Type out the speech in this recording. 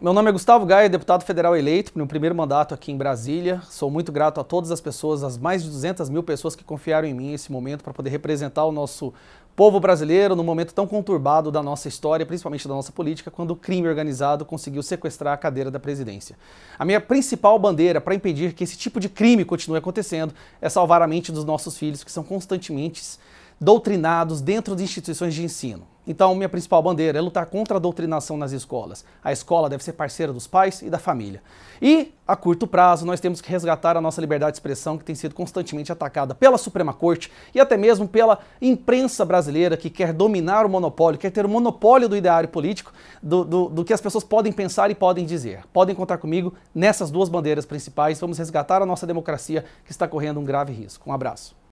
Meu nome é Gustavo Gaia, deputado federal eleito, no primeiro mandato aqui em Brasília. Sou muito grato a todas as pessoas, as mais de 200 mil pessoas que confiaram em mim nesse momento para poder representar o nosso povo brasileiro num momento tão conturbado da nossa história, principalmente da nossa política, quando o crime organizado conseguiu sequestrar a cadeira da presidência. A minha principal bandeira para impedir que esse tipo de crime continue acontecendo é salvar a mente dos nossos filhos, que são constantemente doutrinados dentro de instituições de ensino. Então, minha principal bandeira é lutar contra a doutrinação nas escolas. A escola deve ser parceira dos pais e da família. E, a curto prazo, nós temos que resgatar a nossa liberdade de expressão, que tem sido constantemente atacada pela Suprema Corte e até mesmo pela imprensa brasileira, que quer dominar o monopólio, quer ter o monopólio do ideário político, do, do, do que as pessoas podem pensar e podem dizer. Podem contar comigo nessas duas bandeiras principais. Vamos resgatar a nossa democracia, que está correndo um grave risco. Um abraço.